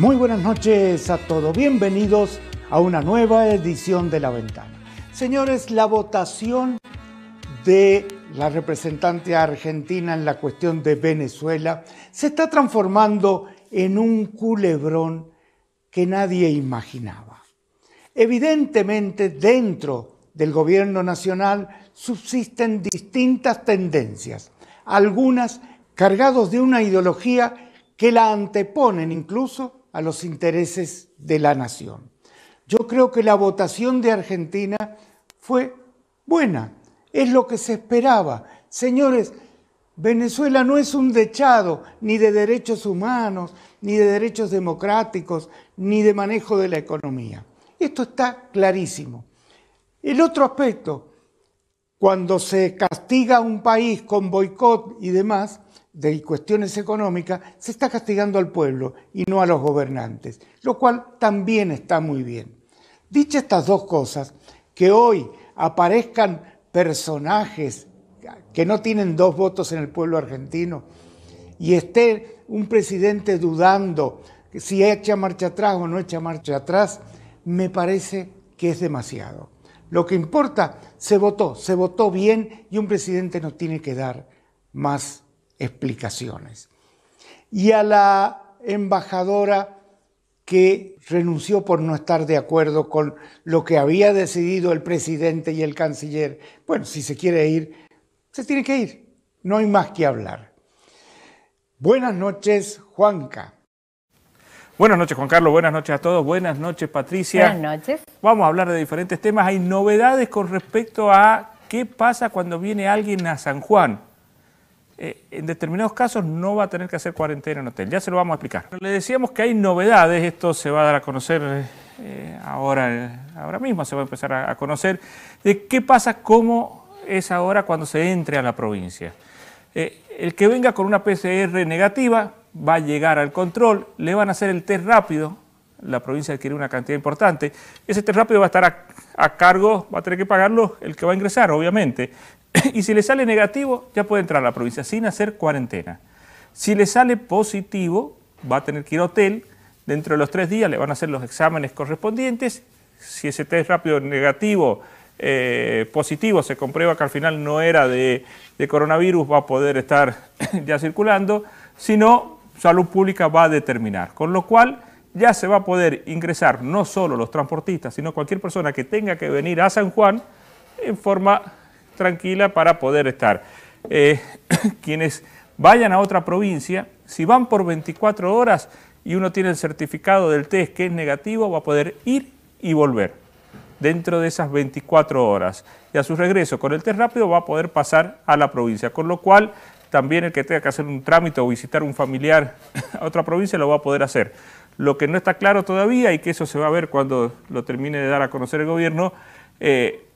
Muy buenas noches a todos, bienvenidos a una nueva edición de La Ventana. Señores, la votación de la representante argentina en la cuestión de Venezuela se está transformando en un culebrón que nadie imaginaba. Evidentemente, dentro del gobierno nacional subsisten distintas tendencias, algunas cargadas de una ideología que la anteponen incluso a los intereses de la nación. Yo creo que la votación de Argentina fue buena, es lo que se esperaba. Señores, Venezuela no es un dechado ni de derechos humanos, ni de derechos democráticos, ni de manejo de la economía. Esto está clarísimo. El otro aspecto, cuando se castiga a un país con boicot y demás, de cuestiones económicas, se está castigando al pueblo y no a los gobernantes, lo cual también está muy bien. Dichas estas dos cosas, que hoy aparezcan personajes que no tienen dos votos en el pueblo argentino y esté un presidente dudando si echa marcha atrás o no echa marcha atrás, me parece que es demasiado. Lo que importa, se votó, se votó bien y un presidente no tiene que dar más explicaciones. Y a la embajadora que renunció por no estar de acuerdo con lo que había decidido el presidente y el canciller, bueno, si se quiere ir, se tiene que ir. No hay más que hablar. Buenas noches, Juanca. Buenas noches, Juan Carlos. Buenas noches a todos. Buenas noches, Patricia. Buenas noches. Vamos a hablar de diferentes temas. Hay novedades con respecto a qué pasa cuando viene alguien a San Juan. Eh, en determinados casos no va a tener que hacer cuarentena en hotel. Ya se lo vamos a explicar. Le decíamos que hay novedades, esto se va a dar a conocer eh, ahora, eh, ahora mismo, se va a empezar a, conocer, de qué pasa, cómo es ahora cuando se entre a la provincia. el que venga con una PCR negativa va a llegar al control, le van a hacer el test rápido, la provincia adquiere una cantidad importante, ese test rápido va a estar a cargo, va a tener que pagarlo el que va a ingresar, obviamente, y si le sale negativo, ya puede entrar a la provincia sin hacer cuarentena. Si le sale positivo, va a tener que ir a hotel. Dentro de los tres días le van a hacer los exámenes correspondientes. Si ese test rápido negativo, eh, positivo, se comprueba que al final no era de, de coronavirus, va a poder estar ya circulando. Si no, salud pública va a determinar. Con lo cual ya se va a poder ingresar no solo los transportistas, sino cualquier persona que tenga que venir a San Juan en forma tranquila para poder estar. Eh, quienes vayan a otra provincia, si van por 24 horas y uno tiene el certificado del test que es negativo, va a poder ir y volver dentro de esas 24 horas. Y a su regreso con el test rápido va a poder pasar a la provincia, con lo cual también el que tenga que hacer un trámite o visitar un familiar a otra provincia lo va a poder hacer. Lo que no está claro todavía y que eso se va a ver cuando lo termine de dar a conocer el gobierno, eh,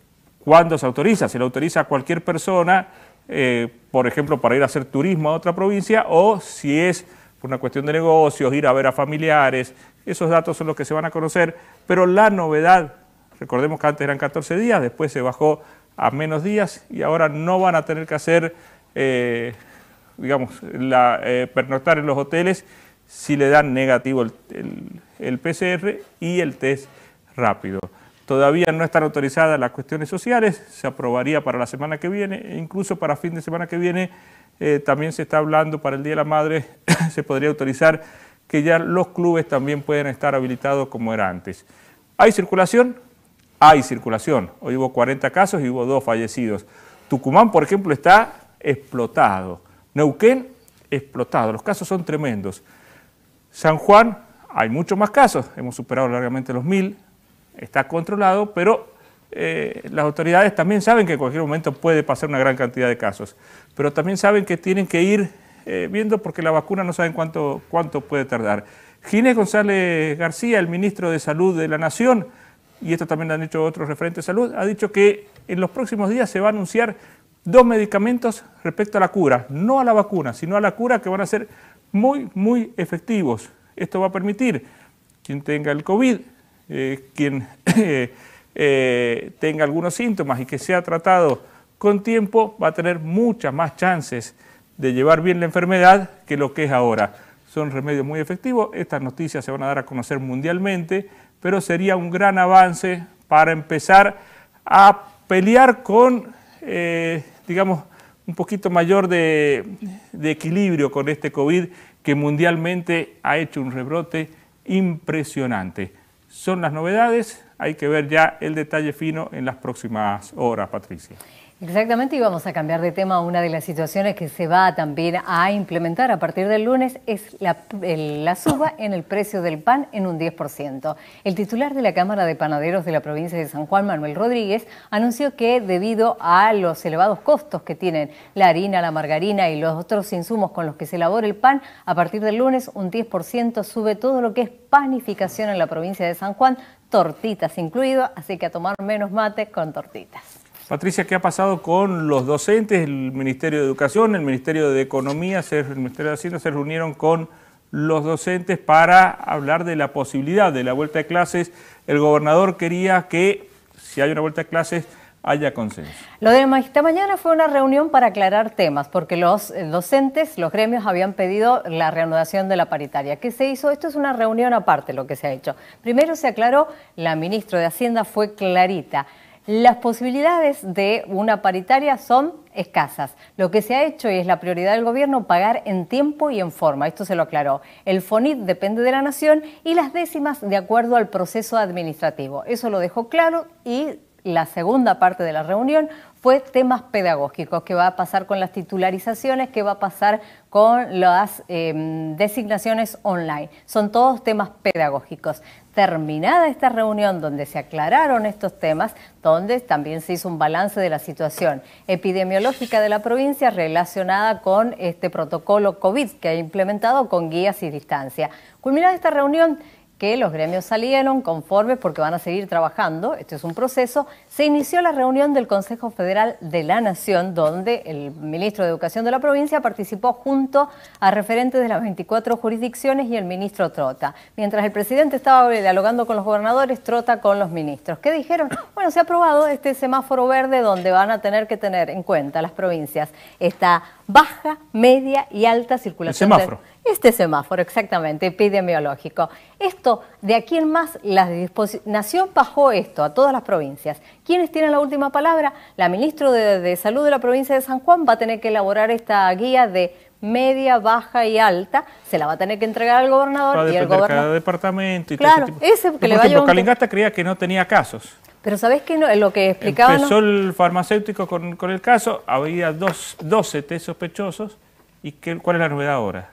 ¿Cuándo se autoriza? Se le autoriza a cualquier persona, eh, por ejemplo, para ir a hacer turismo a otra provincia o si es por una cuestión de negocios, ir a ver a familiares. Esos datos son los que se van a conocer, pero la novedad, recordemos que antes eran 14 días, después se bajó a menos días y ahora no van a tener que hacer, eh, digamos, eh, pernoctar en los hoteles si le dan negativo el PCR y el test rápido. Todavía no están autorizadas las cuestiones sociales, se aprobaría para la semana que viene, e incluso para fin de semana que viene eh, también se está hablando para el Día de la Madre, se podría autorizar que ya los clubes también pueden estar habilitados como era antes. ¿Hay circulación? Hay circulación. Hoy hubo 40 casos y hubo dos fallecidos. Tucumán, por ejemplo, está explotado. Neuquén, explotado. Los casos son tremendos. San Juan, hay muchos más casos. Hemos superado largamente los mil está controlado, pero eh, las autoridades también saben que en cualquier momento puede pasar una gran cantidad de casos, pero también saben que tienen que ir eh, viendo porque la vacuna no saben cuánto, cuánto puede tardar. Ginés González García, el ministro de Salud de la Nación, y esto también lo han dicho otros referentes de salud, ha dicho que en los próximos días se va a anunciar dos medicamentos respecto a la cura, no a la vacuna, sino a la cura que van a ser muy, muy efectivos. Esto va a permitir quien tenga el COVID eh, quien eh, tenga algunos síntomas y que sea tratado con tiempo va a tener muchas más chances de llevar bien la enfermedad que lo que es ahora. Son remedios muy efectivos, estas noticias se van a dar a conocer mundialmente, pero sería un gran avance para empezar a pelear con, eh, digamos, un poquito mayor de equilibrio con este COVID que mundialmente ha hecho un rebrote impresionante son las novedades. Hay que ver ya el detalle fino en las próximas horas, Patricia. Exactamente, y vamos a cambiar de tema. Una de las situaciones que se va también a implementar a partir del lunes es la, suba en el precio del pan en un 10%. El titular de la Cámara de Panaderos de la provincia de San Juan, Manuel Rodríguez, anunció que debido a los elevados costos que tienen la harina, la margarina y los otros insumos con los que se elabora el pan, a partir del lunes un 10% sube todo lo que es panificación en la provincia de San Juan, tortitas incluido, así que a tomar menos mate con tortitas. Patricia, ¿qué ha pasado con los docentes? El Ministerio de Educación, el Ministerio de Economía, el Ministerio de Hacienda se reunieron con los docentes para hablar de la posibilidad de la vuelta de clases. El gobernador quería que, si hay una vuelta de clases, haya consenso. Lo de esta mañana fue una reunión para aclarar temas, porque los eh, docentes, los gremios habían pedido la reanudación de la paritaria. ¿Qué se hizo? Esto es una reunión aparte lo que se ha hecho. Primero se aclaró, la ministra de Hacienda fue clarita. Las posibilidades de una paritaria son escasas. Lo que se ha hecho y es la prioridad del gobierno pagar en tiempo y en forma. Esto se lo aclaró. El FONIT depende de la nación y las décimas de acuerdo al proceso administrativo. Eso lo dejó claro y la segunda parte de la reunión fue temas pedagógicos, qué va a pasar con las titularizaciones, qué va a pasar con las em, designaciones online. Son todos temas pedagógicos terminada esta reunión donde se aclararon estos temas, donde también se hizo un balance de la situación epidemiológica de la provincia relacionada con este protocolo COVID que ha implementado con guías y distancia. Culminada esta reunión, que los gremios salieron conformes porque van a seguir trabajando, esto es un proceso, se inició la reunión del Consejo Federal de la Nación, donde el ministro de Educación de la provincia participó junto a referentes de las 24 jurisdicciones y el ministro Trota. Mientras el presidente estaba dialogando con los gobernadores, Trota con los ministros. ¿Qué dijeron? Bueno, se ha aprobado este semáforo verde donde van a tener que tener en cuenta las provincias esta baja, media y alta circulación. semáforo. Este semáforo, exactamente, epidemiológico. Esto, de aquí en más, la nación bajó esto a todas las provincias. ¿Quiénes tienen la última palabra? La ministra de, Salud de la provincia de San Juan va a tener que elaborar esta guía de media, baja y alta, se la va a tener que entregar al gobernador y el gobernador. Cada departamento y claro, ese, tipo. ese que por Calingasta creía que no tenía casos. Pero ¿sabés qué? lo que explicaba... Empezó el farmacéutico con, el caso, había dos, 12 sospechosos. ¿Y cuál es la novedad ahora?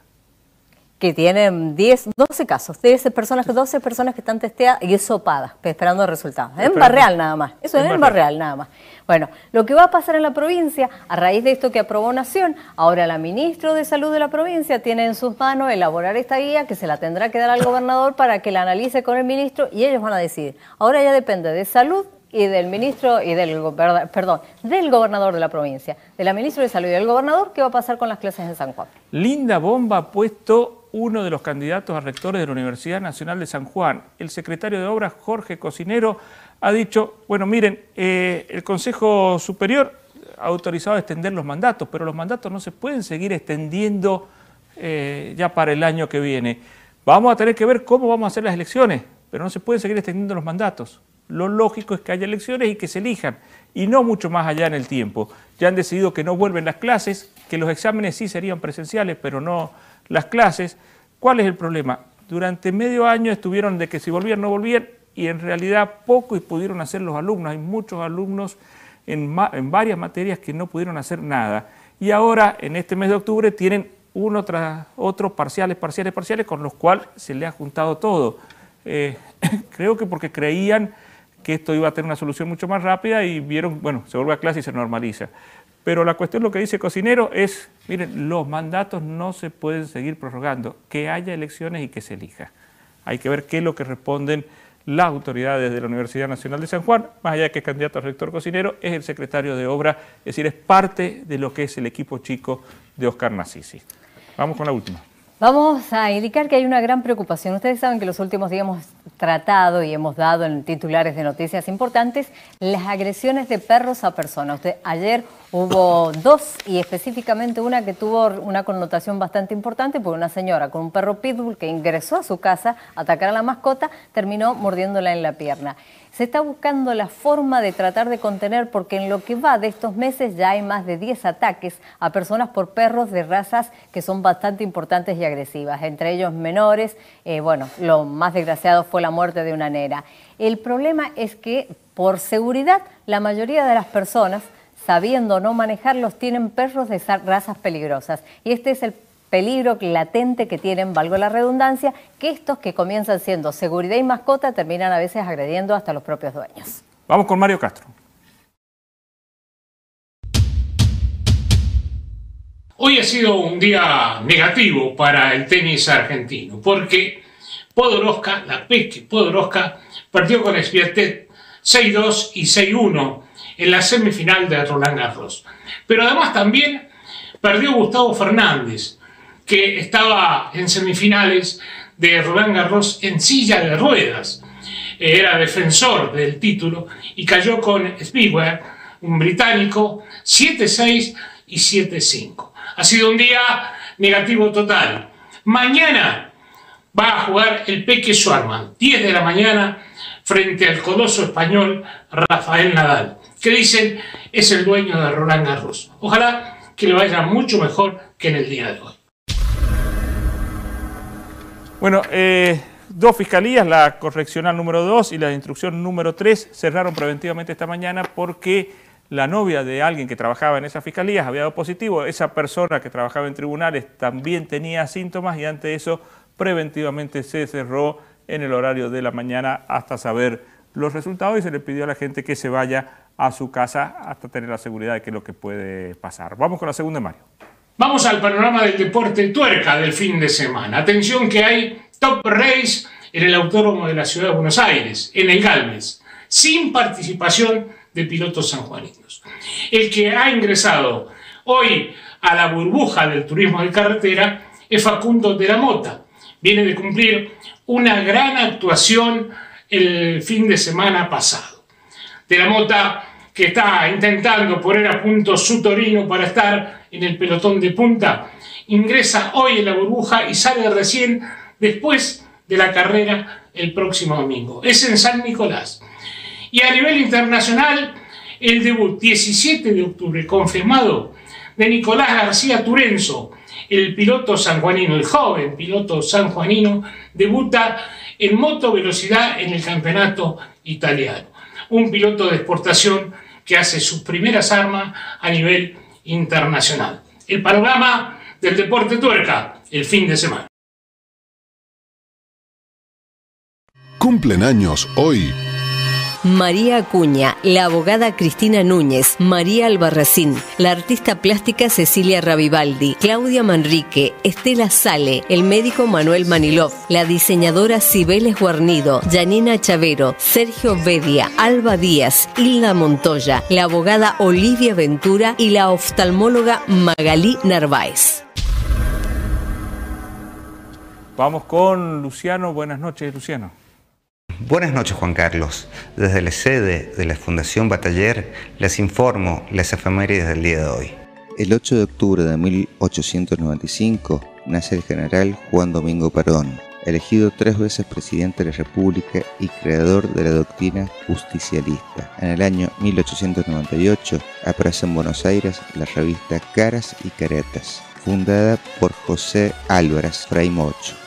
que tienen 10, 12 casos, 10 personas, 12 personas que están testeadas y sopadas, esperando resultados. En Barreal nada más, eso es en Barreal nada más. Bueno, lo que va a pasar en la provincia, a raíz de esto que aprobó Nación, ahora la ministra de Salud de la provincia tiene en sus manos elaborar esta guía que se la tendrá que dar al gobernador para que la analice con el ministro y ellos van a decidir. Ahora ya depende de salud y del ministro y del perdón, del gobernador de la provincia, de la ministra de Salud y del gobernador, qué va a pasar con las clases en San Juan. Linda bomba ha puesto uno de los candidatos a rectores de la Universidad Nacional de San Juan. El secretario de Obras, Jorge Cocinero, ha dicho, bueno, miren, eh, el Consejo Superior ha autorizado a extender los mandatos, pero los mandatos no se pueden seguir extendiendo eh, ya para el año que viene. Vamos a tener que ver cómo vamos a hacer las elecciones, pero no se pueden seguir extendiendo los mandatos. Lo lógico es que haya elecciones y que se elijan, y no mucho más allá en el tiempo. Ya han decidido que no vuelven las clases, que los exámenes sí serían presenciales, pero no las clases. ¿Cuál es el problema? Durante medio año estuvieron de que si volvían no volvían y en realidad poco pudieron hacer los alumnos. Hay muchos alumnos en, varias materias que no pudieron hacer nada. Y ahora, en este mes de octubre, tienen uno tras otro, parciales, parciales, parciales, con los cuales se le ha juntado todo. Eh, creo que porque creían que esto iba a tener una solución mucho más rápida y vieron, bueno, se vuelve a clase y se normaliza. Pero la cuestión, lo que dice Cocinero, es, miren, los mandatos no se pueden seguir prorrogando, que haya elecciones y que se elija. Hay que ver qué es lo que responden las autoridades de la Universidad Nacional de San Juan, más allá que es candidato a rector cocinero, es el secretario de obra, es decir, es parte de lo que es el equipo chico de Oscar Nacisi. Vamos con la última. Vamos a indicar que hay una gran preocupación. Ustedes saben que los últimos días hemos tratado y hemos dado en titulares de noticias importantes las agresiones de perros a personas. Usted, ayer hubo dos y específicamente una que tuvo una connotación bastante importante porque una señora con un perro pitbull que ingresó a su casa a atacar a la mascota terminó mordiéndola en la pierna se está buscando la forma de tratar de contener porque en lo que va de estos meses ya hay más de 10 ataques a personas por perros de razas que son bastante importantes y agresivas, entre ellos menores. Eh, bueno, lo más desgraciado fue la muerte de una nera. El problema es que por seguridad la mayoría de las personas sabiendo no manejarlos, tienen perros de razas peligrosas. Y este es el peligro latente que tienen, valgo la redundancia, que estos que comienzan siendo seguridad y mascota terminan a veces agrediendo hasta los propios dueños. Vamos con Mario Castro. Hoy ha sido un día negativo para el tenis argentino, porque Podoroska, la Peque Podoroska, perdió con Sviatek 6-2 y 6-1 en la semifinal de Roland Garros. Pero además también perdió Gustavo Fernández, que estaba en semifinales de Roland Garros en silla de ruedas. Eh, era defensor del título y cayó con Spielberg, un británico, 7-6 y 7-5. Ha sido un día negativo total. Mañana va a jugar el Peque Suarman, 10 de la mañana, frente al coloso español Rafael Nadal, que dicen es el dueño de Roland Garros. Ojalá que le vaya mucho mejor que en el día de hoy. Bueno, eh, dos fiscalías, la correccional número 2 y la instrucción número 3, cerraron preventivamente esta mañana porque la novia de alguien que trabajaba en esas fiscalías había dado positivo, esa persona que trabajaba en tribunales también tenía síntomas y ante eso preventivamente se cerró en el horario de la mañana hasta saber los resultados y se le pidió a la gente que se vaya a su casa hasta tener la seguridad de que es lo que puede pasar. Vamos con la segunda, Mario. Vamos al panorama del deporte tuerca del fin de semana. Atención que hay top race en el Autódromo de la Ciudad de Buenos Aires, en el Galvez, sin participación de pilotos sanjuaninos. El que ha ingresado hoy a la burbuja del turismo de carretera es Facundo de la Mota. Viene de cumplir una gran actuación el fin de semana pasado. De la Mota que está intentando poner a punto su Torino para estar en el pelotón de punta, ingresa hoy en la burbuja y sale recién después de la carrera el próximo domingo. Es en San Nicolás. Y a nivel internacional, el debut 17 de octubre confirmado de Nicolás García Turenzo, el piloto sanjuanino, el joven piloto sanjuanino, debuta en moto velocidad en el campeonato italiano. Un piloto de exportación que hace sus primeras armas a nivel internacional. El panorama del deporte tuerca el fin de semana. Cumplen años hoy María Acuña, la abogada Cristina Núñez, María Albarracín, la artista plástica Cecilia Ravivaldi, Claudia Manrique, Estela Sale, el médico Manuel Manilov, la diseñadora Cibeles Guarnido, Janina Chavero, Sergio Bedia, Alba Díaz, Hilda Montoya, la abogada Olivia Ventura y la oftalmóloga Magalí Narváez. Vamos con Luciano. Buenas noches, Luciano. Buenas noches Juan Carlos. Desde la sede de la Fundación Bataller les informo las efemérides del día de hoy. El 8 de octubre de 1895 nace el general Juan Domingo Perón, elegido tres veces presidente de la República y creador de la doctrina justicialista. En el año 1898 aparece en Buenos Aires la revista Caras y Caretas, fundada por José Álvarez Fray Mocho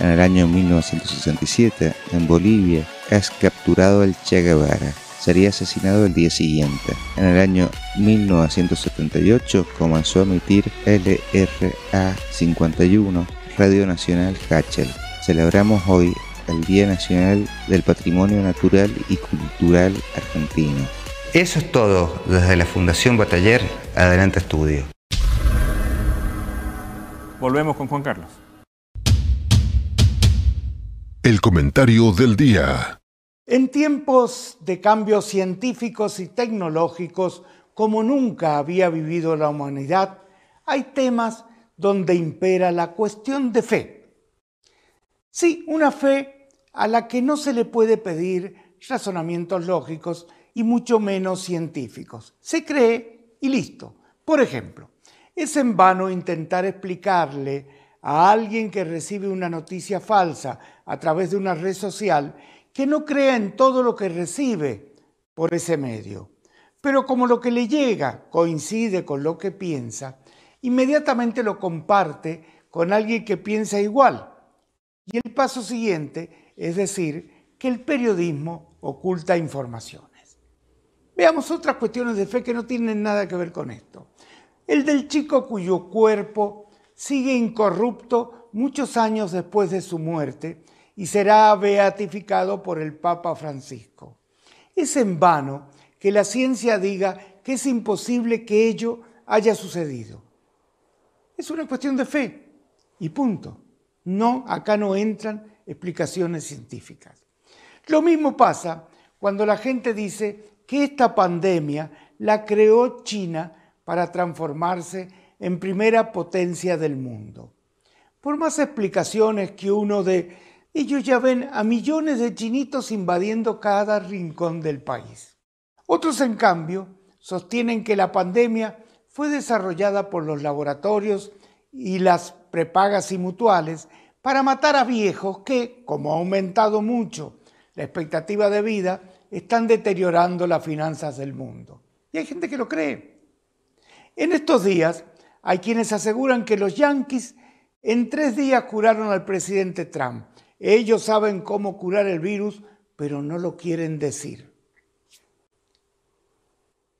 en el año 1967, en Bolivia, es capturado el Che Guevara. Sería asesinado el día siguiente. En el año 1978 comenzó a emitir LRA 51, Radio Nacional Hachel. Celebramos hoy el Día Nacional del Patrimonio Natural y Cultural Argentino. Eso es todo desde la Fundación Bataller. Adelante estudio. Volvemos con Juan Carlos. El comentario del día. En tiempos de cambios científicos y tecnológicos como nunca había vivido la humanidad, hay temas donde impera la cuestión de fe. Sí, una fe a la que no se le puede pedir razonamientos lógicos y mucho menos científicos. Se cree y listo. Por ejemplo, es en vano intentar explicarle a alguien que recibe una noticia falsa a través de una red social que no crea en todo lo que recibe por ese medio. Pero como lo que le llega coincide con lo que piensa, inmediatamente lo comparte con alguien que piensa igual. Y el paso siguiente es decir que el periodismo oculta informaciones. Veamos otras cuestiones de fe que no tienen nada que ver con esto. El del chico cuyo cuerpo sigue incorrupto muchos años después de su muerte y será beatificado por el Papa Francisco. Es en vano que la ciencia diga que es imposible que ello haya sucedido. Es una cuestión de fe y punto. No, acá no entran explicaciones científicas. Lo mismo pasa cuando la gente dice que esta pandemia la creó China para transformarse en primera potencia del mundo. Por más explicaciones que uno de ellos ya ven a millones de chinitos invadiendo cada rincón del país. Otros, en cambio, sostienen que la pandemia fue desarrollada por los laboratorios y las prepagas y mutuales para matar a viejos que, como ha aumentado mucho la expectativa de vida, están deteriorando las finanzas del mundo. Y hay gente que lo cree. En estos días hay quienes aseguran que los yanquis en tres días curaron al presidente Trump. Ellos saben cómo curar el virus, pero no lo quieren decir.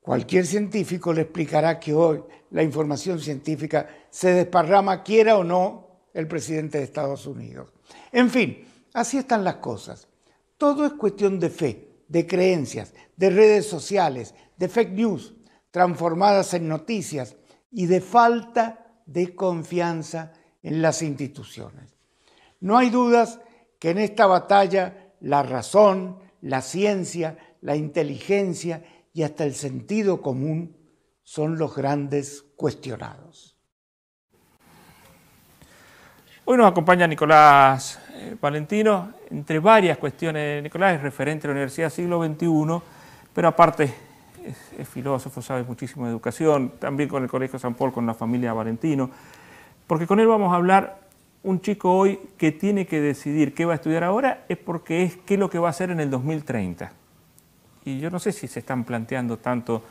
Cualquier científico le explicará que hoy la información científica se desparrama, quiera o no, el presidente de Estados Unidos. En fin, así están las cosas. Todo es cuestión de fe, de creencias, de redes sociales, de fake news, transformadas en noticias, y de falta de confianza en las instituciones. No hay dudas que en esta batalla la razón, la ciencia, la inteligencia y hasta el sentido común son los grandes cuestionados. Hoy nos acompaña Nicolás eh, Valentino, entre varias cuestiones, Nicolás es referente a la Universidad Siglo XXI, pero aparte es, filósofo, sabe muchísimo de educación, también con el Colegio San Paul, con la familia Valentino, porque con él vamos a hablar, un chico hoy que tiene que decidir qué va a estudiar ahora es porque es qué es lo que va a hacer en el 2030. Y yo no sé si se están planteando tanto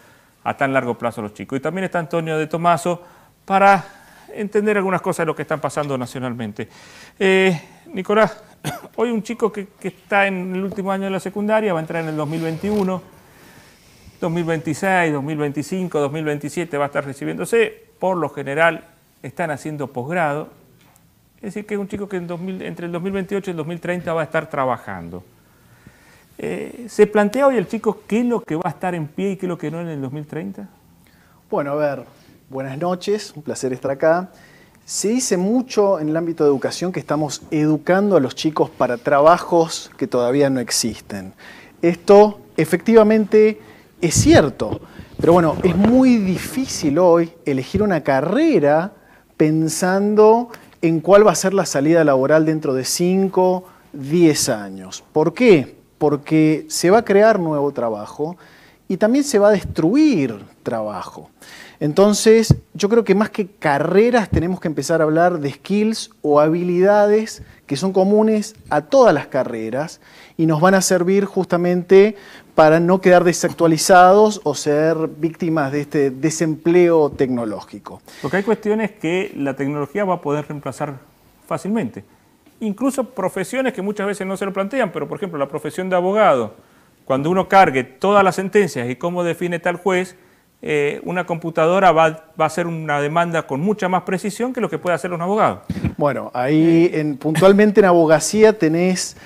a tan largo plazo los chicos. Y también está Antonio de Tomaso para entender algunas cosas de lo que están pasando nacionalmente. Eh, Nicolás, hoy un chico que está en el último año de la secundaria, va a entrar en el 2021 2026, 2025, 2027 va a estar recibiéndose, por lo general están haciendo posgrado, es decir que es un chico que entre el 2028 y el 2030 va a estar trabajando. Eh, ¿Se plantea hoy el chico qué es lo que va a estar en pie y qué es lo que no en el 2030? Bueno, a ver, buenas noches, un placer estar acá. Se dice mucho en el ámbito de educación que estamos educando a los chicos para trabajos que todavía no existen. Esto efectivamente es cierto, pero bueno, es muy difícil hoy elegir una carrera pensando en cuál va a ser la salida laboral dentro de 5, 10 años. ¿Por qué? Porque se va a crear nuevo trabajo y también se va a destruir trabajo. Entonces, yo creo que más que carreras tenemos que empezar a hablar de skills o habilidades que son comunes a todas las carreras y nos van a servir justamente para no quedar desactualizados o ser víctimas de este desempleo tecnológico. Porque hay cuestiones que la tecnología va a poder reemplazar fácilmente. Incluso profesiones que muchas veces no se lo plantean, pero por ejemplo la profesión de abogado, cuando uno cargue todas las sentencias y cómo define tal juez, eh, una computadora va, a hacer una demanda con mucha más precisión que lo que puede hacer un abogado. Bueno, ahí en, puntualmente en abogacía tenés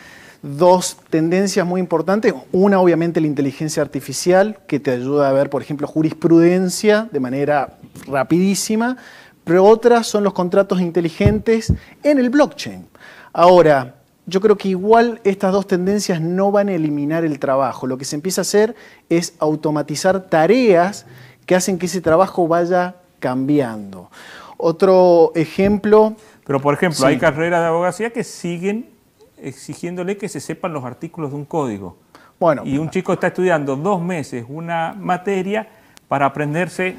dos tendencias muy importantes. Una, obviamente, la inteligencia artificial, que te ayuda a ver, por ejemplo, jurisprudencia de manera rapidísima, pero otras son los contratos inteligentes en el blockchain. Ahora, yo creo que igual estas dos tendencias no van a eliminar el trabajo. Lo que se empieza a hacer es automatizar tareas que hacen que ese trabajo vaya cambiando. Otro ejemplo... Pero, por ejemplo, hay carreras de abogacía que siguen exigiéndole que se sepan los artículos de un código. Bueno, y un chico está estudiando dos meses una materia para aprenderse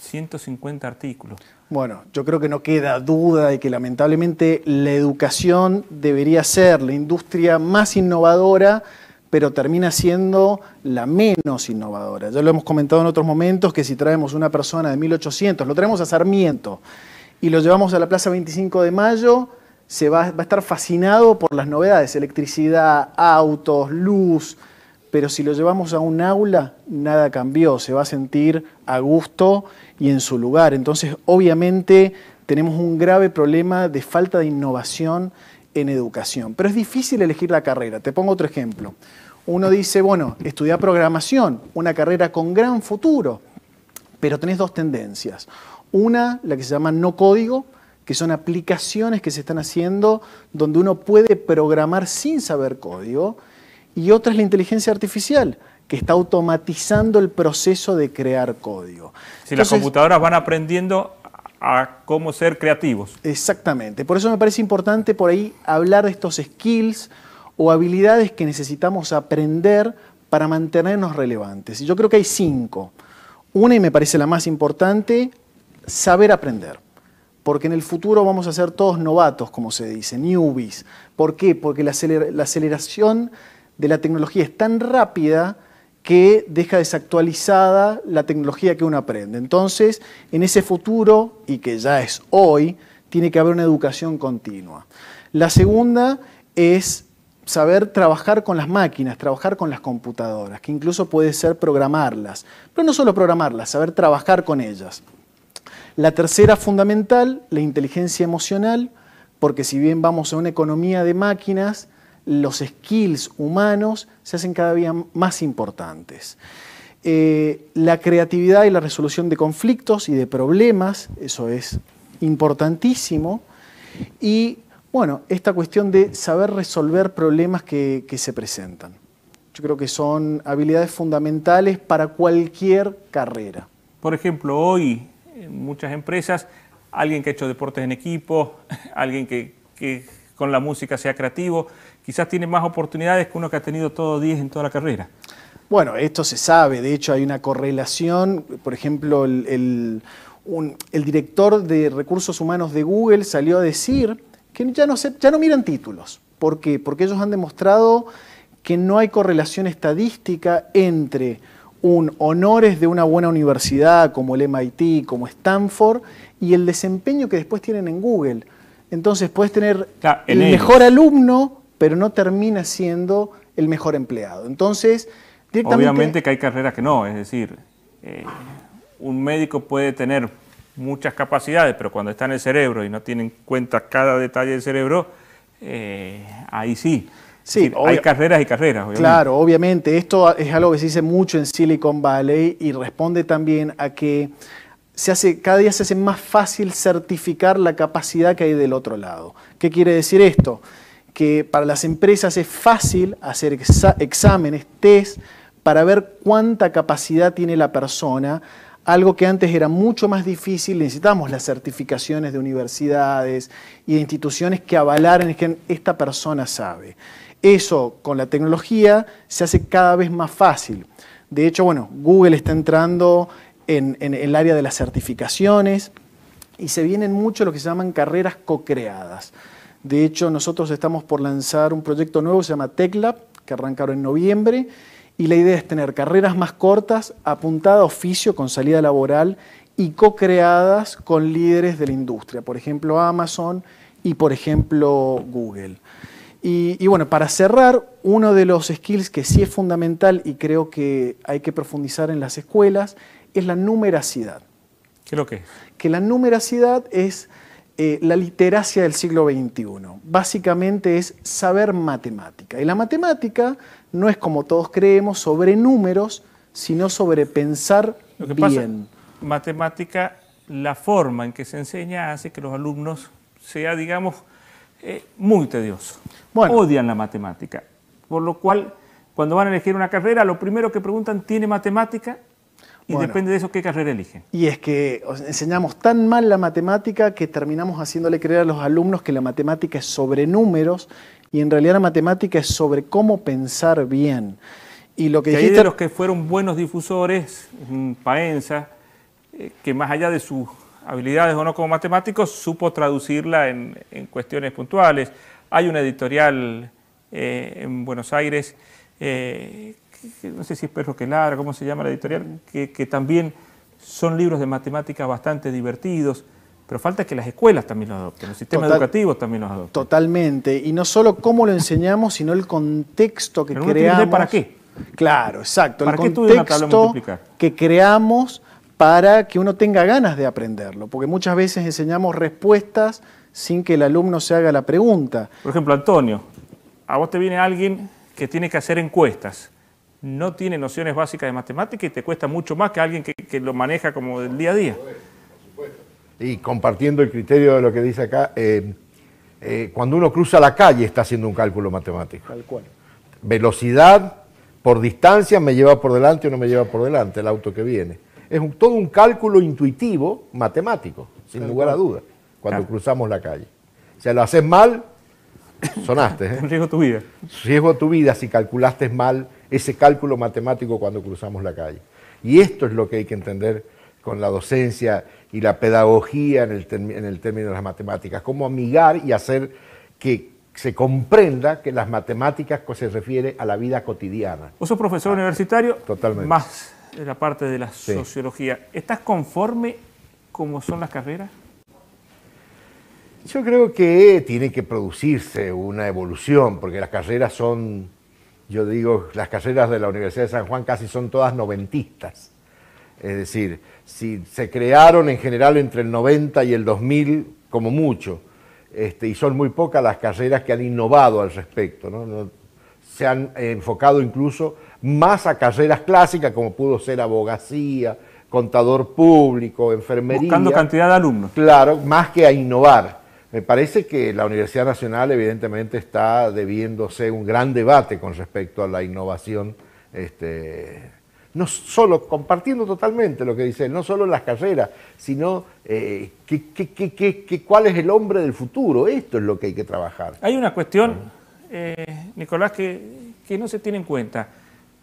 150 artículos. Bueno, yo creo que no queda duda de que lamentablemente la educación debería ser la industria más innovadora, pero termina siendo la menos innovadora. Ya lo hemos comentado en otros momentos que si traemos una persona de 1800, lo traemos a Sarmiento y lo llevamos a la Plaza 25 de Mayo, se va, va, a estar fascinado por las novedades, electricidad, autos, luz, pero si lo llevamos a un aula, nada cambió, se va a sentir a gusto y en su lugar. Entonces, obviamente, tenemos un grave problema de falta de innovación en educación, pero es difícil elegir la carrera. Te pongo otro ejemplo. Uno dice, bueno, estudiar programación, una carrera con gran futuro, pero tenés dos tendencias. Una, la que se llama no código, que son aplicaciones que se están haciendo donde uno puede programar sin saber código, y otra es la inteligencia artificial, que está automatizando el proceso de crear código. Si las computadoras van aprendiendo a cómo ser creativos. Exactamente, por eso me parece importante por ahí hablar de estos skills o habilidades que necesitamos aprender para mantenernos relevantes. Y yo creo que hay cinco. Una, y me parece la más importante, saber aprender porque en el futuro vamos a ser todos novatos, como se dice, newbies. ¿Por qué? Porque la, aceleración de la tecnología es tan rápida que deja desactualizada la tecnología que uno aprende. Entonces, en ese futuro, y que ya es hoy, tiene que haber una educación continua. La segunda es saber trabajar con las máquinas, trabajar con las computadoras, que incluso puede ser programarlas, pero no solo programarlas, saber trabajar con ellas. La tercera fundamental, la inteligencia emocional, porque si bien vamos a una economía de máquinas, los skills humanos se hacen cada día más importantes. Eh, la creatividad y la resolución de conflictos y de problemas, eso es importantísimo. Y bueno, esta cuestión de saber resolver problemas que se presentan. Yo creo que son habilidades fundamentales para cualquier carrera. Por ejemplo, hoy muchas empresas, alguien que ha hecho deportes en equipo, alguien que, con la música sea creativo, quizás tiene más oportunidades que uno que ha tenido todo 10 en toda la carrera. Bueno, esto se sabe, de hecho hay una correlación, por ejemplo, el, director de recursos humanos de Google salió a decir que ya no, se, ya no miran títulos. ¿Por qué? Porque ellos han demostrado que no hay correlación estadística entre un honores de una buena universidad como el MIT, como Stanford, y el desempeño que después tienen en Google. Entonces puedes tener el mejor alumno, pero no termina siendo el mejor empleado. Entonces, Obviamente que hay carreras que no, es decir, eh, un médico puede tener muchas capacidades, pero cuando está en el cerebro y no tiene en cuenta cada detalle del cerebro, eh, ahí sí. Sí, hay carreras y carreras. Obviamente. Claro, obviamente. Esto es algo que se dice mucho en Silicon Valley y responde también a que se hace, cada día se hace más fácil certificar la capacidad que hay del otro lado. ¿Qué quiere decir esto? Que para las empresas es fácil hacer exámenes, test, para ver cuánta capacidad tiene la persona algo que antes era mucho más difícil, necesitamos las certificaciones de universidades y de instituciones que avalaran que esta persona sabe. Eso con la tecnología se hace cada vez más fácil. De hecho, bueno, Google está entrando en, el área de las certificaciones y se vienen mucho lo que se llaman carreras co-creadas. De hecho, nosotros estamos por lanzar un proyecto nuevo, se llama TechLab, que arrancaron en noviembre, y la idea es tener carreras más cortas, apuntada a oficio con salida laboral y co-creadas con líderes de la industria, por ejemplo Amazon y por ejemplo Google. Y, bueno, para cerrar, uno de los skills que sí es fundamental y creo que hay que profundizar en las escuelas es la numeracidad. ¿Qué es lo que? Que la numeracidad es eh, la literacia del siglo XXI. Básicamente es saber matemática. Y la matemática no es como todos creemos sobre números, sino sobre pensar Lo que bien. en matemática, la forma en que se enseña hace que los alumnos sea, digamos, eh, muy tedioso. Odian la matemática. Por lo cual, cuando van a elegir una carrera, lo primero que preguntan, ¿tiene matemática? Y depende de eso qué carrera eligen. Y es que enseñamos tan mal la matemática que terminamos haciéndole creer a los alumnos que la matemática es sobre números y en realidad la matemática es sobre cómo pensar bien. Y lo que, hay de los que fueron buenos difusores, mm, Paenza, eh, que más allá de sus habilidades o no como matemáticos, supo traducirla en, cuestiones puntuales. Hay una editorial eh, en Buenos Aires, eh, no sé si es Perro que cómo se llama la editorial, que, que también son libros de matemática bastante divertidos pero falta que las escuelas también lo adopten, los sistemas educativos también lo adopten. Totalmente, y no solo cómo lo enseñamos, sino el contexto que creamos. ¿Para qué? Claro, exacto, el contexto que creamos para que uno tenga ganas de aprenderlo, porque muchas veces enseñamos respuestas sin que el alumno se haga la pregunta. Por ejemplo, Antonio, a vos te viene alguien que tiene que hacer encuestas, no tiene nociones básicas de matemática y te cuesta mucho más que alguien que lo maneja como del día a día y compartiendo el criterio de lo que dice acá, eh, eh, cuando uno cruza la calle está haciendo un cálculo matemático. Tal cual. Velocidad por distancia me lleva por delante o no me lleva por delante el auto que viene. Es todo un cálculo intuitivo matemático, sin lugar a duda, cuando cruzamos la calle. Si lo haces mal, sonaste. ¿eh? Riesgo tu vida. Riesgo tu vida si calculaste mal ese cálculo matemático cuando cruzamos la calle. Y esto es lo que hay que entender con la docencia y la pedagogía en el, término de las matemáticas, cómo amigar y hacer que se comprenda que las matemáticas se refiere a la vida cotidiana. Vos profesor ah, universitario, totalmente. más la parte de la sociología. ¿Estás conforme como son las carreras? Yo creo que tiene que producirse una evolución, porque las carreras son, yo digo, las carreras de la Universidad de San Juan casi son todas noventistas. Es decir, si se crearon en general entre el 90 y el 2000 como mucho, este, y son muy pocas las carreras que han innovado al respecto. Se han enfocado incluso más a carreras clásicas como pudo ser abogacía, contador público, enfermería. Buscando cantidad de alumnos. Claro, más que a innovar. Me parece que la Universidad Nacional evidentemente está debiéndose un gran debate con respecto a la innovación este, no solo compartiendo totalmente lo que dice no solo las carreras, sino eh, que, cuál es el hombre del futuro. Esto es lo que hay que trabajar. Hay una cuestión, eh, Nicolás, que, no se tiene en cuenta,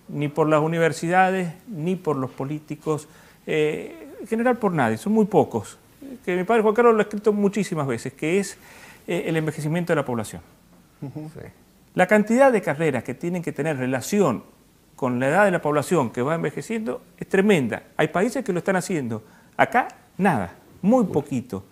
ni por las universidades, ni por los políticos, eh, en general por nadie, son muy pocos. Que mi padre Juan Carlos lo ha escrito muchísimas veces, que es el envejecimiento de la población. La cantidad de carreras que tienen que tener relación con la edad de la población que va envejeciendo es tremenda. Hay países que lo están haciendo. Acá, nada, muy poquito.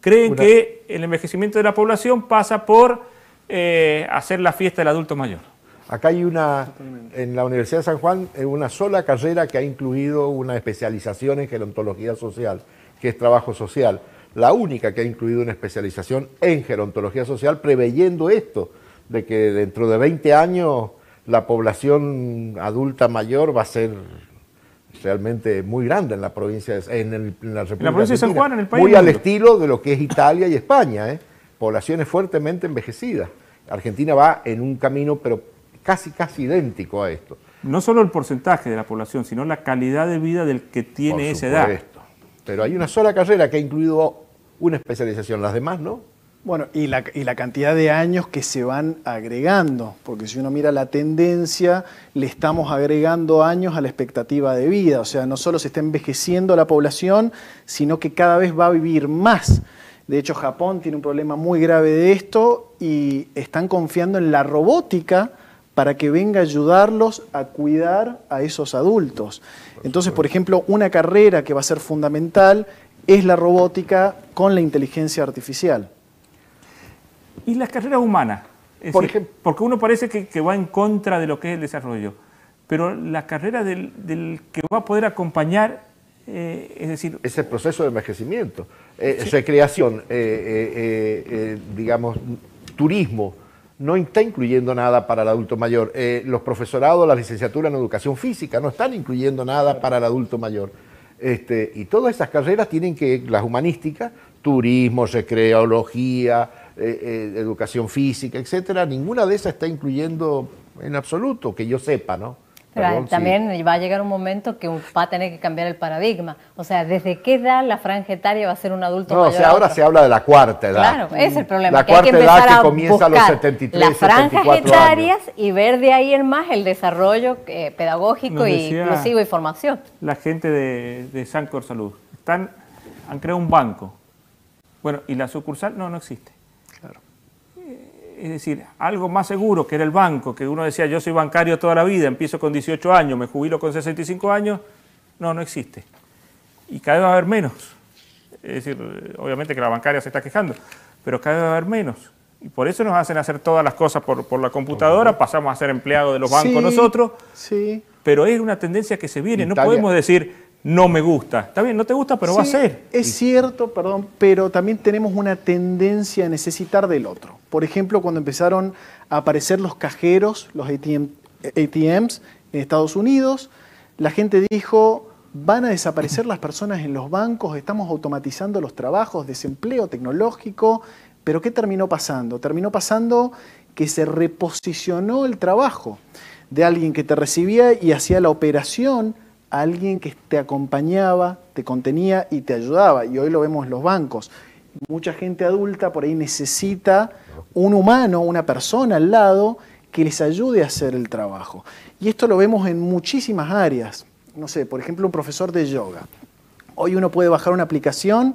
Creen que el envejecimiento de la población pasa por eh, hacer la fiesta del adulto mayor. Acá hay una, en la Universidad de San Juan, una sola carrera que ha incluido una especialización en gerontología social, que es trabajo social. La única que ha incluido una especialización en gerontología social, preveyendo esto, de que dentro de 20 años la población adulta mayor va a ser realmente muy grande en la provincia, de, en, la San Juan, en el país. Muy al estilo de lo que es Italia y España, ¿eh? poblaciones fuertemente envejecidas. Argentina va en un camino, pero casi, casi idéntico a esto. No solo el porcentaje de la población, sino la calidad de vida del que tiene esa edad. Pero hay una sola carrera que ha incluido una especialización, las demás no. Bueno, y la, cantidad de años que se van agregando, porque si uno mira la tendencia, le estamos agregando años a la expectativa de vida, o sea, no solo se está envejeciendo la población, sino que cada vez va a vivir más. De hecho, Japón tiene un problema muy grave de esto y están confiando en la robótica para que venga a ayudarlos a cuidar a esos adultos. Entonces, por ejemplo, una carrera que va a ser fundamental es la robótica con la inteligencia artificial. Y las carreras humanas. porque uno parece que, va en contra de lo que es el desarrollo. Pero la carrera del, que va a poder acompañar, eh, es decir... ese proceso de envejecimiento, eh, recreación, eh, digamos, turismo, no está incluyendo nada para el adulto mayor. los profesorados, la licenciatura en educación física, no están incluyendo nada para el adulto mayor. Este, y todas esas carreras tienen que, las humanísticas, turismo, recreología, eh, eh, educación física, etcétera, ninguna de esas está incluyendo en absoluto, que yo sepa, ¿no? Pero también va a llegar un momento que va a tener que cambiar el paradigma. O sea, ¿desde qué edad la franja etaria va a ser un adulto mayor? sea, ahora se habla de la cuarta edad. Claro, es el problema. La cuarta edad que comienza a, los 73, Las franjas etarias y ver de ahí en más el desarrollo eh, pedagógico, e inclusivo y formación. La gente de, San Sancor Salud están, han creado un banco. Bueno, y la sucursal no, no existe es decir, algo más seguro que era el banco, que uno decía yo soy bancario toda la vida, empiezo con 18 años, me jubilo con 65 años, no, no existe. Y cada vez va a haber menos. Es decir, obviamente que la bancaria se está quejando, pero cada vez va a haber menos. Y por eso nos hacen hacer todas las cosas por, la computadora, pasamos a ser empleados de los bancos nosotros. Sí. Pero es una tendencia que se viene, no podemos decir no me gusta. Está bien, no te gusta, pero va a ser. Es cierto, perdón, pero también tenemos una tendencia a necesitar del otro. Por ejemplo, cuando empezaron a aparecer los cajeros, los ATMs en Estados Unidos, la gente dijo, van a desaparecer las personas en los bancos, estamos automatizando los trabajos, desempleo tecnológico, pero ¿qué terminó pasando? Terminó pasando que se reposicionó el trabajo de alguien que te recibía y hacía la operación alguien que te acompañaba, te contenía y te ayudaba. Y hoy lo vemos en los bancos. Mucha gente adulta por ahí necesita un humano, una persona al lado que les ayude a hacer el trabajo. Y esto lo vemos en muchísimas áreas. No sé, por ejemplo, un profesor de yoga. Hoy uno puede bajar una aplicación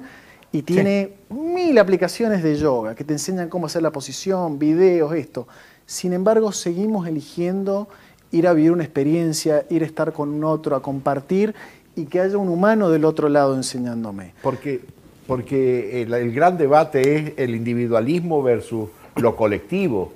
y tiene mil aplicaciones de yoga que te enseñan cómo hacer la posición, videos, esto. Sin embargo, seguimos eligiendo ir a vivir una experiencia, ir a estar con un otro, a compartir y que haya un humano del otro lado enseñándome. Porque, porque el, gran debate es el individualismo versus lo colectivo.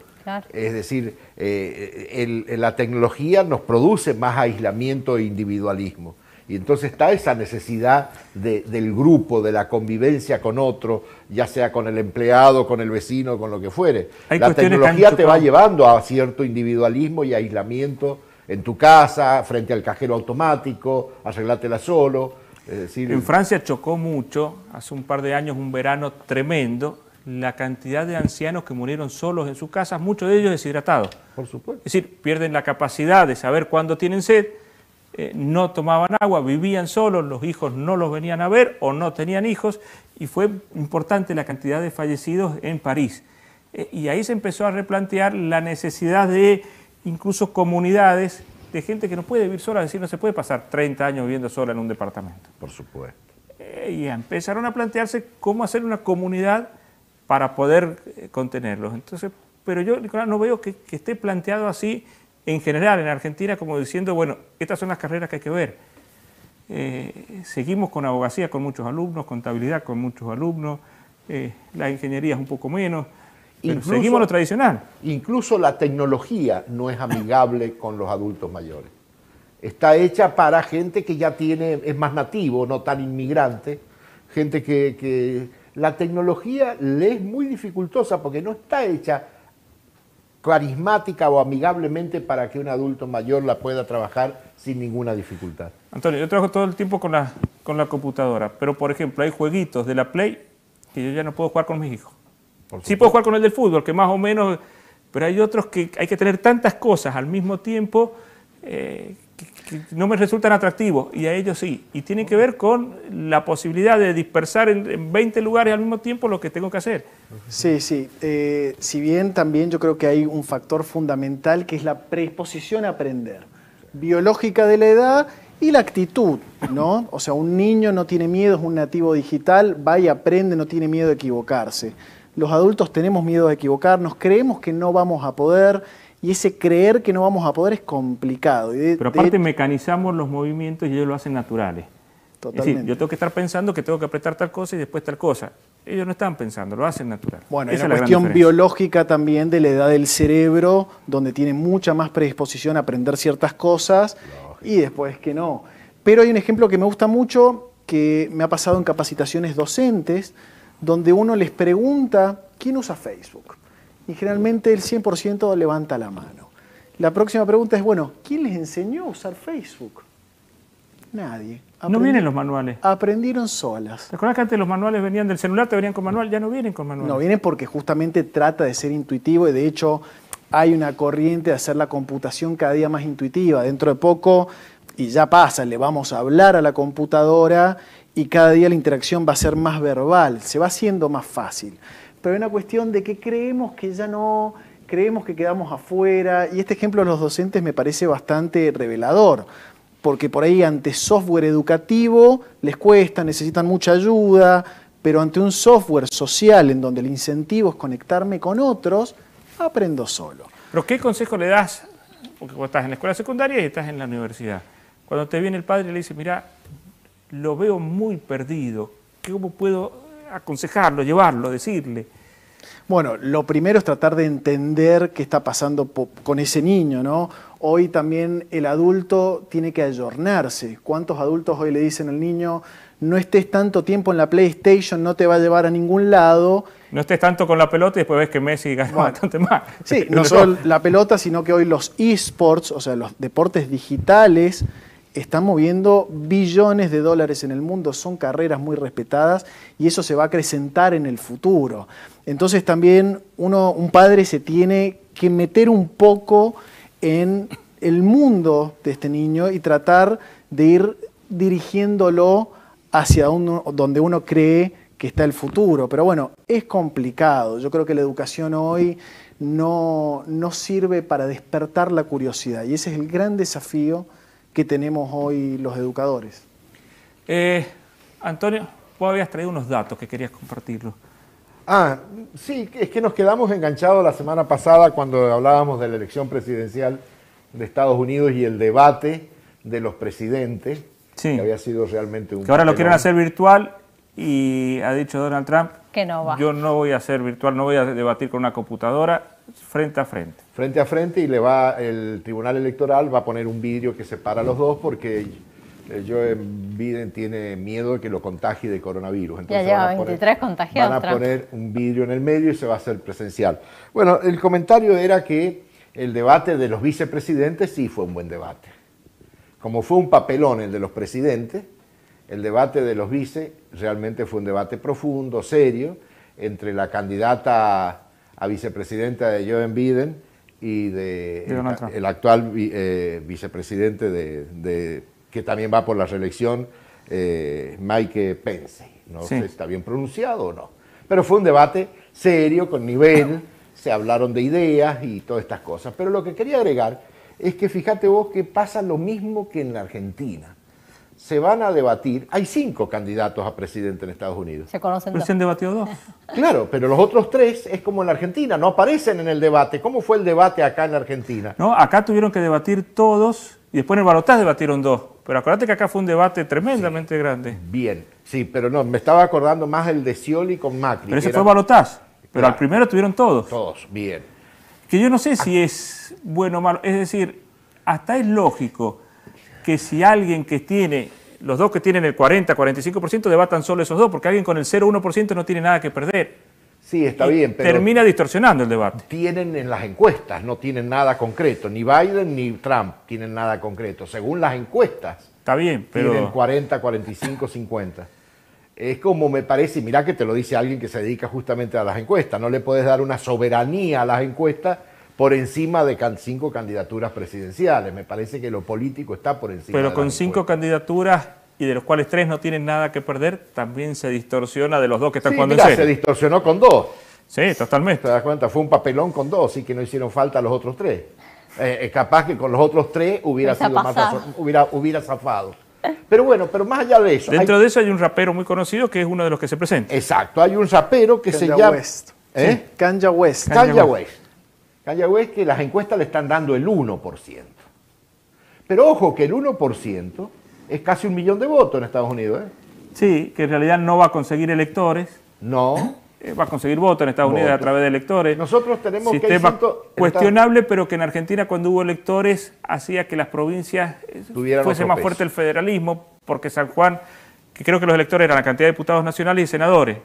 Es decir, eh, la tecnología nos produce más aislamiento e individualismo. Y entonces está esa necesidad del grupo, de la convivencia con otro, ya sea con el empleado, con el vecino, con lo que fuere. la tecnología te va llevando a cierto individualismo y aislamiento en tu casa, frente al cajero automático, arreglátela solo. en Francia chocó mucho, hace un par de años, un verano tremendo, la cantidad de ancianos que murieron solos en sus casas, muchos de ellos deshidratados. Por supuesto. Es decir, pierden la capacidad de saber cuándo tienen sed, eh, no tomaban agua, vivían solos, los hijos no los venían a ver o no tenían hijos, y fue importante la cantidad de fallecidos en París. Eh, y ahí se empezó a replantear la necesidad de incluso comunidades de gente que no puede vivir sola, es decir, no se puede pasar 30 años viviendo sola en un departamento. Por supuesto. Eh, y empezaron a plantearse cómo hacer una comunidad para poder contenerlos. Entonces, pero yo, Nicolás, no veo que esté planteado así en general en Argentina como diciendo, bueno, estas son las carreras que hay que ver. Eh, seguimos con abogacía con muchos alumnos, contabilidad con muchos alumnos, eh, la ingeniería es un poco menos, seguimos lo tradicional. Incluso la tecnología no es amigable con los adultos mayores. Está hecha para gente que ya tiene, es más nativo, no tan inmigrante, gente que la tecnología le es muy dificultosa porque no está hecha carismática o amigablemente para que un adulto mayor la pueda trabajar sin ninguna dificultad. Antonio, yo trabajo todo el tiempo con la, con la computadora, pero por ejemplo hay jueguitos de la Play que yo ya no puedo jugar con mis hijos. Sí puedo jugar con el del fútbol, que más o menos, pero hay otros que hay que tener tantas cosas al mismo tiempo eh, no me resultan atractivos y a ellos sí. Y tiene que ver con la posibilidad de dispersar en, 20 lugares al mismo tiempo lo que tengo que hacer. Sí, sí. Eh, si bien también yo creo que hay un factor fundamental que es la predisposición a aprender, biológica de la edad y la actitud, ¿no? O sea, un niño no tiene miedo, es un nativo digital, va y aprende, no tiene miedo de equivocarse. Los adultos tenemos miedo de equivocarnos, creemos que no vamos a poder y ese creer que no vamos a poder es complicado. Pero aparte mecanizamos los movimientos y ellos lo hacen naturales. Totalmente. yo tengo que estar pensando que tengo que apretar tal cosa y después tal cosa. Ellos no están pensando, lo hacen natural. Bueno, es una cuestión biológica también de la edad del cerebro, donde tiene mucha más predisposición a aprender ciertas cosas y después que no. Pero hay un ejemplo que me gusta mucho, que me ha pasado en capacitaciones docentes, donde uno les pregunta, ¿quién usa Facebook? y generalmente el 100% levanta la mano. La próxima pregunta es, bueno, ¿quién les enseñó a usar Facebook? Nadie. no vienen los manuales. Aprendieron solas. ¿Te que antes los manuales venían del celular, te venían con manual? Ya no vienen con manual. No vienen porque justamente trata de ser intuitivo y de hecho hay una corriente de hacer la computación cada día más intuitiva. Dentro de poco, y ya pasa, le vamos a hablar a la computadora y cada día la interacción va a ser más verbal, se va haciendo más fácil pero hay una cuestión de que creemos que ya no, creemos que quedamos afuera, y este ejemplo de los docentes me parece bastante revelador, porque por ahí ante software educativo les cuesta, necesitan mucha ayuda, pero ante un software social en donde el incentivo es conectarme con otros, aprendo solo. Pero ¿qué consejo le das? Porque vos estás en la escuela secundaria y estás en la universidad. Cuando te viene el padre y le dice, mira, lo veo muy perdido, ¿cómo puedo aconsejarlo, llevarlo, decirle? Bueno, lo primero es tratar de entender qué está pasando con ese niño, ¿no? Hoy también el adulto tiene que ayornarse. ¿Cuántos adultos hoy le dicen al niño, no estés tanto tiempo en la PlayStation, no te va a llevar a ningún lado? No estés tanto con la pelota y después ves que Messi gana bastante más. Sí, no solo la pelota, sino que hoy los esports, o sea, los deportes digitales, están moviendo billones de dólares en el mundo, son carreras muy respetadas y eso se va a acrecentar en el futuro. Entonces también uno, un padre se tiene que meter un poco en el mundo de este niño y tratar de ir dirigiéndolo hacia uno, donde uno cree que está el futuro. Pero bueno, es complicado. Yo creo que la educación hoy no, no sirve para despertar la curiosidad y ese es el gran desafío que tenemos hoy los educadores. Eh, Antonio, vos habías traído unos datos que querías compartirlos. Ah, sí, es que nos quedamos enganchados la semana pasada cuando hablábamos de la elección presidencial de Estados Unidos y el debate de los presidentes, sí. que había sido realmente un... Que ahora lo quieren hacer virtual y ha dicho Donald Trump que no va. Yo no voy a hacer virtual, no voy a debatir con una computadora frente a frente. Frente a frente y le va el Tribunal Electoral va a poner un vidrio que separa a los dos porque Joe Biden tiene miedo de que lo contagie de coronavirus. ya lleva 23 contagiados. Van a poner un vidrio en el medio y se va a hacer presencial. Bueno, el comentario era que el debate de los vicepresidentes sí fue un buen debate. Como fue un papelón el de los presidentes, el debate de los vice realmente fue un debate profundo, serio, entre la candidata a vicepresidenta de Joe Biden y de, el, actual eh, vicepresidente de, que también va por la reelección, eh, Mike Pence. No sé si está bien pronunciado o no. Pero fue un debate serio, con nivel, se hablaron de ideas y todas estas cosas. Pero lo que quería agregar es que fíjate vos que pasa lo mismo que en la Argentina se van a debatir. Hay cinco candidatos a presidente en Estados Unidos. Se conocen. Pero se han debatido dos. Claro, pero los otros tres es como en la Argentina, no aparecen en el debate. ¿Cómo fue el debate acá en Argentina? No, acá tuvieron que debatir todos y después en el balotaje debatieron dos. Pero acuérdate que acá fue un debate tremendamente grande. Bien, sí, pero no, me estaba acordando más el de Scioli con Macri. Pero ese fue balotaje. Pero al primero tuvieron todos. Todos, bien. Que yo no sé si es bueno o malo. Es decir, hasta es lógico que si alguien que tiene, los dos que tienen el 40, 45%, debatan solo esos dos, porque alguien con el 0-1% no tiene nada que perder. Sí, está bien, pero... Termina distorsionando el debate. Tienen en las encuestas, no tienen nada concreto. Ni Biden ni Trump tienen nada concreto. Según las encuestas. Está bien, pero... Tienen 40, 45, 50. Es como me parece, y mirá que te lo dice alguien que se dedica justamente a las encuestas. No le puedes dar una soberanía a las encuestas por encima de cinco candidaturas presidenciales. Me parece que lo político está por encima. Pero con cinco candidaturas y de los cuales tres no tienen nada que perder, también se distorsiona de los dos que están cuando se distorsionó con dos. Sí, totalmente. ¿Te das cuenta? Fue un papelón con dos, y que no hicieron falta los otros tres. es eh, eh, capaz que con los otros tres hubiera sido más hubiera, hubiera zafado. Pero bueno, pero más allá de eso. Dentro de eso hay un rapero muy conocido que es uno de los que se presenta. Exacto, hay un rapero que se llama West. ¿Eh? West. Kanye West. Callagüez que las encuestas le están dando el 1%. Pero ojo que el 1% es casi un millón de votos en Estados Unidos. ¿eh? Sí, que en realidad no va a conseguir electores. No. Eh, va a conseguir votos en Estados Unidos a través de electores. Nosotros tenemos Sistema que Es cuestionable, pero que en Argentina cuando hubo electores hacía que las provincias eh, fuese más fuerte el federalismo, porque San Juan, que creo que los electores eran la cantidad de diputados nacionales y senadores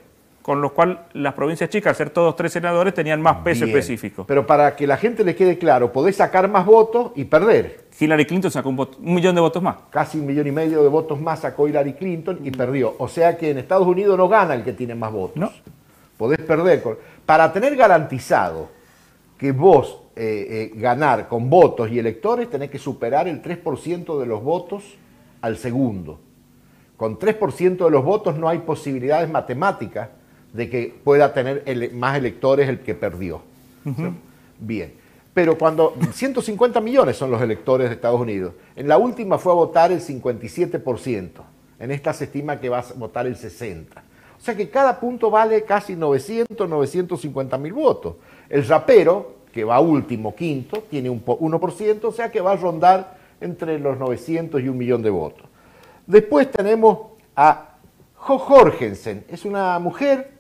con lo cual las provincias chicas, al ser todos tres senadores, tenían más peso específico. Pero para que la gente le quede claro, podés sacar más votos y perder. Hillary Clinton sacó un, millón de votos más. Casi un millón y medio de votos más sacó Hillary Clinton y perdió. O sea que en Estados Unidos no gana el que tiene más votos. No. Podés perder. Para tener garantizado que vos eh, eh, ganar con votos y electores, tenés que superar el 3% de los votos al segundo. Con 3% de los votos no hay posibilidades matemáticas de que pueda tener más electores el que perdió. Bien. Pero cuando 150 millones son los electores de Estados Unidos, en la última fue a votar el 57%, en esta se estima que va a votar el 60%. O sea que cada punto vale casi 900, 950 mil votos. El rapero, que va último, quinto, tiene un 1%, o sea que va a rondar entre los 900 y un millón de votos. Después tenemos a Jo Jorgensen, es una mujer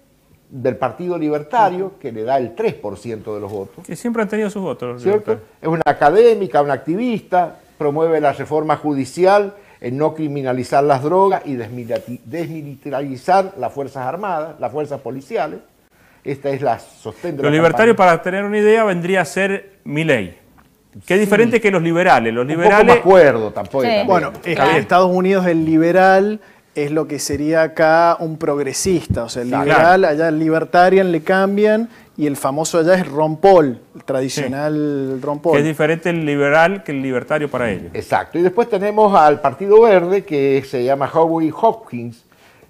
del Partido Libertario, que le da el 3% de los votos. Que siempre han tenido sus votos. ¿cierto? Es una académica, una activista, promueve la reforma judicial en no criminalizar las drogas y desmilitarizar las Fuerzas Armadas, las Fuerzas Policiales. Esta es la sostén de Los libertarios, para tener una idea, vendría a ser mi ley. Qué diferente que los liberales. Los liberales... Un acuerdo tampoco. Bueno, en Estados Unidos el liberal es lo que sería acá un progresista, o sea, el liberal, allá el libertarian le cambian y el famoso allá es rompol, el tradicional Ron Paul. es diferente el liberal que el libertario para ellos. Exacto, y después tenemos al Partido Verde que se llama Howie Hopkins,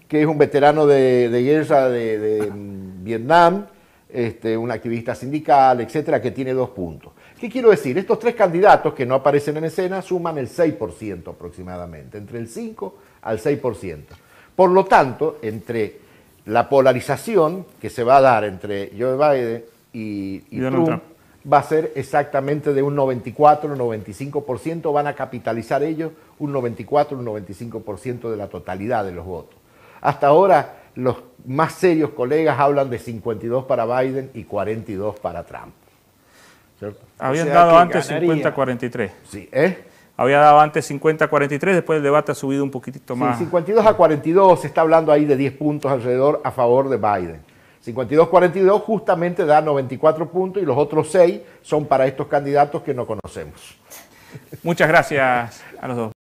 que es un veterano de, guerra de, mm, Vietnam, este, un activista sindical, etcétera, que tiene dos puntos. ¿Qué quiero decir? Estos tres candidatos que no aparecen en escena suman el 6% aproximadamente, entre el 5 al 6%. Por lo tanto, entre la polarización que se va a dar entre Joe Biden y, Trump, va a ser exactamente de un 94, 95%, van a capitalizar ellos un 94, 95% de la totalidad de los votos. Hasta ahora los más serios colegas hablan de 52 para Biden y 42 para Trump. Habían dado antes 50-43. Sí, ¿eh? había dado antes 50 a 43, después el debate ha subido un poquitito más. 52 a 42, se está hablando ahí de 10 puntos alrededor a favor de Biden. 52-42 a justamente da 94 puntos y los otros 6 son para estos candidatos que no conocemos. Muchas gracias a los dos.